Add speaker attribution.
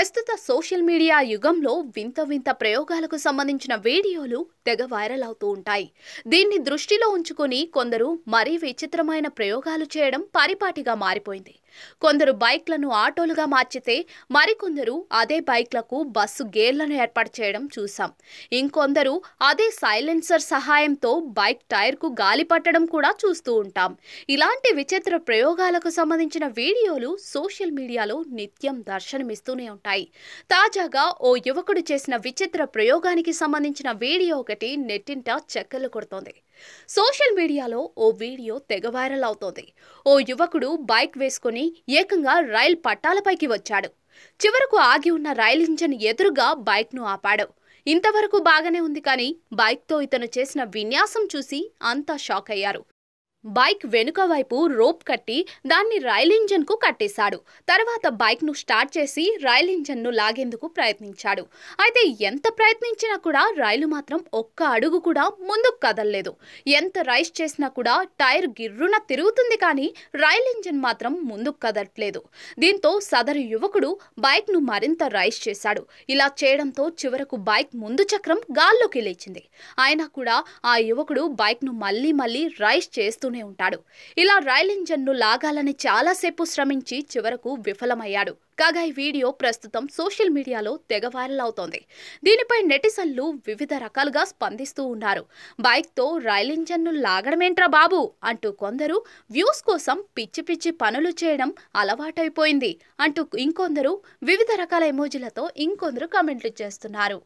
Speaker 1: ప్రస్తుత social media యుగంలో వింత వింత ప్రయోగాలకు సంబంధించిన వీడియోలు తెగ వైరల్ అవుతూ ఉంటాయి దీన్ని దృష్టిలో ఉంచుకొని కొందరు మరీ విచిత్రమైన ప్రయోగాలు చేయడం పరిపాటిగా మారిపోయింది కొందరు బైక్లను ఆటోలుగా మార్చితే మరికొందరు అదే బైక్లకు బస్సు గేర్లను ఏర్పాటు చేయడం చూశాం ఇంకొందరు అదే సైలెన్సర్ సహాయంతో బైక్ టైర్కు గాలి పట్టడం కూడా చూస్తూ ఉంటాం ఇలాంటి విచిత్ర ప్రయోగాలకు సంబంధించిన వీడియోలు సోషల్ మీడియాలో నిత్యం దర్శనమిస్తూనే ఉంటాయి తాజాగా ఓ యువకుడు చేసిన విచిత్ర ప్రయోగానికి సంబంధించిన వీడియో ఒకటి నెట్టింట చక్కర్లు కొడుతోంది సోషల్ మీడియాలో ఓ వీడియో తెగ వైరల్ అవుతోంది ఓ యువకుడు బైక్ వేసుకుని ఏకంగా రైల్ పట్టాలపైకి వచ్చాడు చివరకు ఆగి ఉన్న రైలు ఇంజన్ ఎదురుగా బైక్ను ఆపాడు ఇంతవరకు బాగానే ఉంది కానీ బైక్తో ఇతను చేసిన విన్యాసం చూసి అంతా షాక్ అయ్యారు బైక్ వెనుక వైపు రోప్ కట్టి దాన్ని రైల్ ఇంజన్కు కట్టేశాడు తర్వాత బైక్ను స్టార్ట్ చేసి రైల్ ఇంజన్ను లాగేందుకు ప్రయత్నించాడు అయితే ఎంత ప్రయత్నించినా కూడా రైలు మాత్రం ఒక్క అడుగు కూడా ముందుకు కదలలేదు ఎంత రైస్ చేసినా కూడా టైర్ గిర్రున తిరుగుతుంది కానీ రైల్ ఇంజన్ మాత్రం ముందుకు కదలట్లేదు దీంతో సదరు యువకుడు బైక్ను మరింత రైస్ చేశాడు ఇలా చేయడంతో చివరకు బైక్ ముందు చక్రం గాల్లోకి లేచింది అయినా కూడా ఆ యువకుడు బైక్ను మళ్ళీ మళ్ళీ రైస్ చేస్తూ చేస్తూనే ఉంటాడు ఇలా రైల్ ఇంజన్ను లాగాలని చాలాసేపు శ్రమించి చివరకు విఫలమయ్యాడు కాగా ఈ వీడియో ప్రస్తుతం సోషల్ మీడియాలో తెగ వైరల్ అవుతోంది దీనిపై నెటిజన్లు వివిధ రకాలుగా స్పందిస్తూ ఉన్నారు బైక్తో రైల్ ఇంజన్ను లాగడమేంట్రా బాబు అంటూ కొందరు వ్యూస్ కోసం పిచ్చి పిచ్చి పనులు చేయడం అలవాటైపోయింది అంటూ ఇంకొందరు వివిధ రకాల ఎమోజీలతో ఇంకొందరు కామెంట్లు చేస్తున్నారు